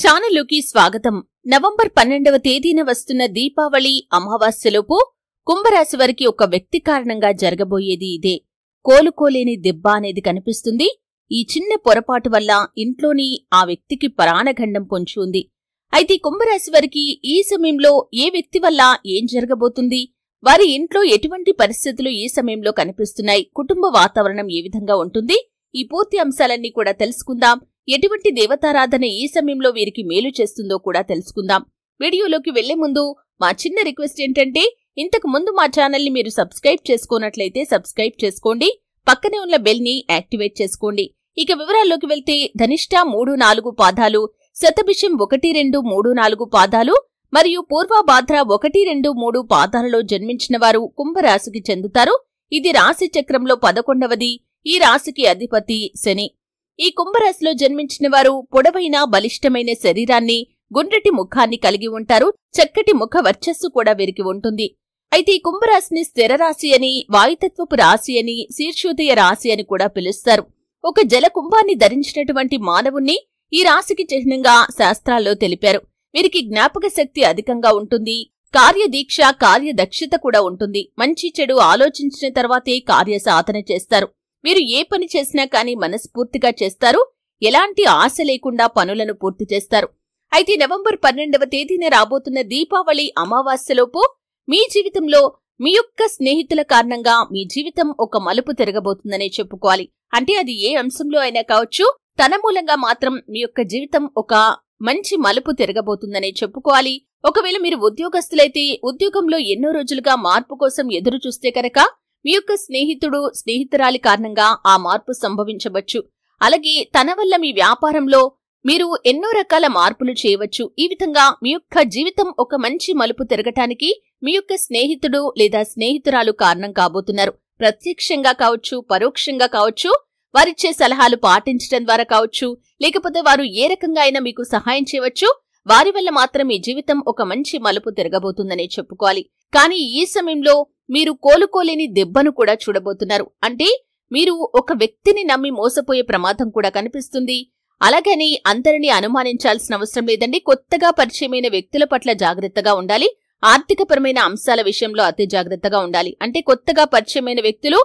ఛానల్లోకి స్వాగతం నవంబర్ పన్నెండవ తేదీన వస్తున్న దీపావళి అమావాస్యలోపు కుంభరాశి వారికి ఒక వ్యక్తి కారణంగా జరగబోయేది ఇదే కోలుకోలేని దెబ్బ అనేది కనిపిస్తుంది ఈ చిన్న పొరపాటు వల్ల ఇంట్లోని ఆ వ్యక్తికి పరాణఖండం పొంచి ఉంది అయితే కుంభరాశి వారికి ఈ సమయంలో ఏ వ్యక్తి వల్ల ఏం జరగబోతుంది వారి ఇంట్లో ఎటువంటి పరిస్థితులు ఈ సమయంలో కనిపిస్తున్నాయి కుటుంబ వాతావరణం ఏ విధంగా ఉంటుంది ఈ పూర్తి అంశాలన్నీ కూడా తెలుసుకుందాం ఎటువంటి దేవతారాధన ఈ సమయంలో వీరికి మేలు చేస్తుందో కూడా తెలుసుకుందాం వీడియోలోకి వెళ్లే ముందు మా చిన్న రిక్వెస్ట్ ఏంటంటే ఇంతకు ముందు మా ఛానల్ని మీరు సబ్స్క్రైబ్ చేసుకోనట్లయితే సబ్స్క్రైబ్ చేసుకోండి పక్కనే ఉన్న బెల్ని యాక్టివేట్ చేసుకోండి ఇక వివరాల్లోకి వెళ్తే ధనిష్ట మూడు నాలుగు పాదాలు శతభిషం ఒకటి రెండు మూడు నాలుగు పాదాలు మరియు పూర్వభాద్ర ఒకటి రెండు మూడు పాదాలలో జన్మించిన వారు కుంభరాశికి చెందుతారు ఇది రాశి చక్రంలో పదకొండవది ఈ రాశికి అధిపతి శని ఈ కుంభరాశిలో జన్మించిన వారు పొడవైన బలిష్టమైన శరీరాన్ని గుండ్రటి ముఖాన్ని కలిగి ఉంటారు చక్కటి ముఖ వర్చస్సు కూడా వీరికి ఉంటుంది అయితే ఈ కుంభరాశిని స్థిర రాశి అని వాయుతత్వపు రాశి అని శీర్షోదయ రాశి అని కూడా పిలుస్తారు ఒక జల కుంభాన్ని ధరించినటువంటి మానవుణ్ణి ఈ రాశికి చిహ్నంగా శాస్త్రాల్లో తెలిపారు వీరికి జ్ఞాపక శక్తి అధికంగా ఉంటుంది కార్యదీక్ష కార్యదక్షత కూడా ఉంటుంది మంచి చెడు ఆలోచించిన తర్వాతే కార్య సాధన చేస్తారు మీరు ఏ పని చేసినా కానీ మనస్ఫూర్తిగా చేస్తారు ఎలాంటి ఆశ లేకుండా పనులను పూర్తి చేస్తారు అయితే నవంబర్ పన్నెండవ తేదీన రాబోతున్న దీపావళి అమావాస్యలోపు మీ జీవితంలో మీ యొక్క స్నేహితుల కారణంగా మీ జీవితం ఒక మలుపు తిరగబోతుందనే చెప్పుకోవాలి అంటే అది ఏ అంశంలో అయినా కావచ్చు తన మూలంగా మాత్రం మీ యొక్క జీవితం ఒక మంచి మలుపు తిరగబోతుందనే చెప్పుకోవాలి ఒకవేళ మీరు ఉద్యోగస్తులైతే ఉద్యోగంలో ఎన్నో రోజులుగా మార్పు కోసం ఎదురు చూస్తే కనుక మీ యొక్క స్నేహితుడు స్నేహితురాలి కారణంగా ఆ మార్పు సంభవించవచ్చు అలాగే తన వల్ల మీ వ్యాపారంలో మీరు ఎన్నో రకాల మార్పులు చేయవచ్చు ఈ విధంగా మీ యొక్క జీవితం ఒక మంచి మలుపు తిరగటానికి మీ యొక్క స్నేహితుడు లేదా స్నేహితురాలు కారణం కాబోతున్నారు ప్రత్యక్షంగా కావచ్చు పరోక్షంగా కావచ్చు వారిచ్చే సలహాలు పాటించడం ద్వారా కావచ్చు లేకపోతే వారు ఏ రకంగా అయినా మీకు సహాయం చేయవచ్చు వారి వల్ల మాత్రం మీ జీవితం ఒక మంచి మలుపు తిరగబోతుందనే చెప్పుకోవాలి కానీ ఈ సమయంలో మీరు కోలుకోలేని దెబ్బను కూడా చూడబోతున్నారు అంటే మీరు ఒక వ్యక్తిని నమ్మి మోసపోయే ప్రమాదం కూడా కనిపిస్తుంది అలాగని అందరినీ అనుమానించాల్సిన అవసరం లేదండి కొత్తగా పరిచయమైన వ్యక్తుల పట్ల జాగ్రత్తగా ఉండాలి ఆర్థికపరమైన అంశాల విషయంలో అతి జాగ్రత్తగా ఉండాలి అంటే కొత్తగా పరిచయమైన వ్యక్తులు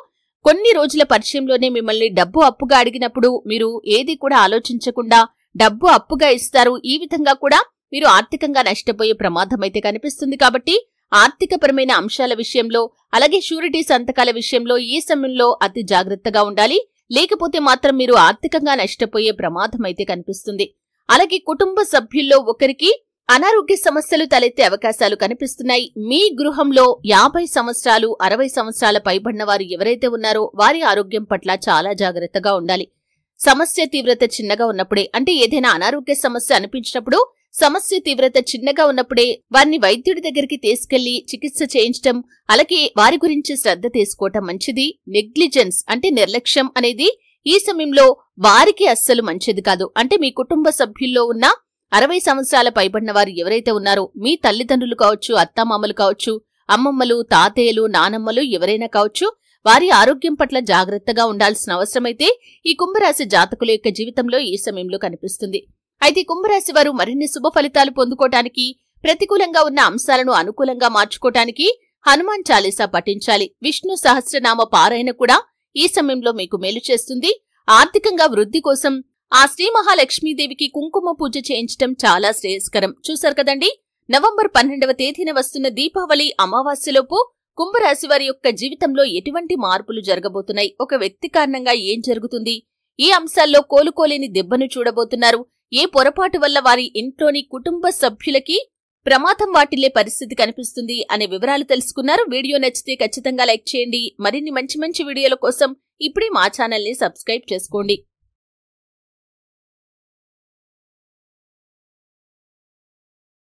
కొన్ని రోజుల పరిచయంలోనే మిమ్మల్ని డబ్బు అప్పుగా అడిగినప్పుడు మీరు ఏది కూడా ఆలోచించకుండా డబ్బు అప్పుగా ఇస్తారు ఈ విధంగా కూడా మీరు ఆర్థికంగా నష్టపోయే ప్రమాదం అయితే కనిపిస్తుంది కాబట్టి ఆర్థికపరమైన అంశాల విషయంలో అలాగే షూరిటీ సంతకాల విషయంలో ఈ సమయంలో అతి జాగ్రత్తగా ఉండాలి లేకపోతే మాత్రం మీరు ఆర్థికంగా నష్టపోయే ప్రమాదం అయితే కనిపిస్తుంది అలాగే కుటుంబ సభ్యుల్లో ఒకరికి అనారోగ్య సమస్యలు తలెత్తే అవకాశాలు కనిపిస్తున్నాయి మీ గృహంలో యాభై సంవత్సరాలు అరవై సంవత్సరాల పైబడిన వారు ఎవరైతే ఉన్నారో వారి ఆరోగ్యం పట్ల చాలా జాగ్రత్తగా ఉండాలి సమస్య తీవ్రత చిన్నగా ఉన్నప్పుడే అంటే ఏదైనా అనారోగ్య సమస్య అనిపించినప్పుడు సమస్య తీవ్రత చిన్నగా ఉన్నప్పుడే వారిని వైద్యుడి దగ్గరికి తీసుకెళ్లి చికిత్స చేయించటం అలాగే వారి గురించి శ్రద్ధ తీసుకోవటం మంచిది నెగ్లిజెన్స్ అంటే నిర్లక్ష్యం అనేది ఈ సమయంలో వారికి అస్సలు మంచిది కాదు అంటే మీ కుటుంబ సభ్యుల్లో ఉన్న అరవై సంవత్సరాల పైబడిన వారు ఎవరైతే ఉన్నారో మీ తల్లిదండ్రులు కావచ్చు అత్తమామలు కావచ్చు అమ్మమ్మలు తాతయ్యలు నానమ్మలు ఎవరైనా కావచ్చు వారి ఆరోగ్యం పట్ల జాగ్రత్తగా ఉండాల్సిన అవసరమైతే ఈ కుంభరాశి జాతకుల యొక్క జీవితంలో ఈ సమయంలో కనిపిస్తుంది అయితే కుంభరాశి వారు మరిన్ని శుభ ఫలితాలు పొందుకోవటానికి ప్రతికూలంగా ఉన్న అంశాలను అనుకూలంగా మార్చుకోవటానికి హనుమాన్ చాలీసా పఠించాలి విష్ణు సహస్రనామ పారాయణ కూడా ఈ సమయంలో మీకు మేలు చేస్తుంది ఆర్థికంగా వృద్ధి కోసం ఆ శ్రీ మహాలక్ష్మీదేవికి కుంకుమ పూజ చేయించటం చాలా శ్రేయస్కరం చూశారు కదండి నవంబర్ పన్నెండవ తేదీన వస్తున్న దీపావళి అమావాస్యలోపు కుంభరాశి వారి యొక్క జీవితంలో ఎటువంటి మార్పులు జరగబోతున్నాయి ఒక వ్యక్తి కారణంగా ఏం జరుగుతుంది ఈ అంశాల్లో కోలుకోలేని దెబ్బను చూడబోతున్నారు ఏ పొరపాటు వల్ల వారి ఇంట్లోని కుటుంబ సభ్యులకి ప్రమాదం వాటిల్లే పరిస్థితి కనిపిస్తుంది అనే వివరాలు తెలుసుకున్నారు వీడియో నచ్చితే ఖచ్చితంగా లైక్ చేయండి మరిన్ని మంచి మంచి వీడియోల కోసం ఇప్పుడే మా ని సబ్స్క్రైబ్ చేసుకోండి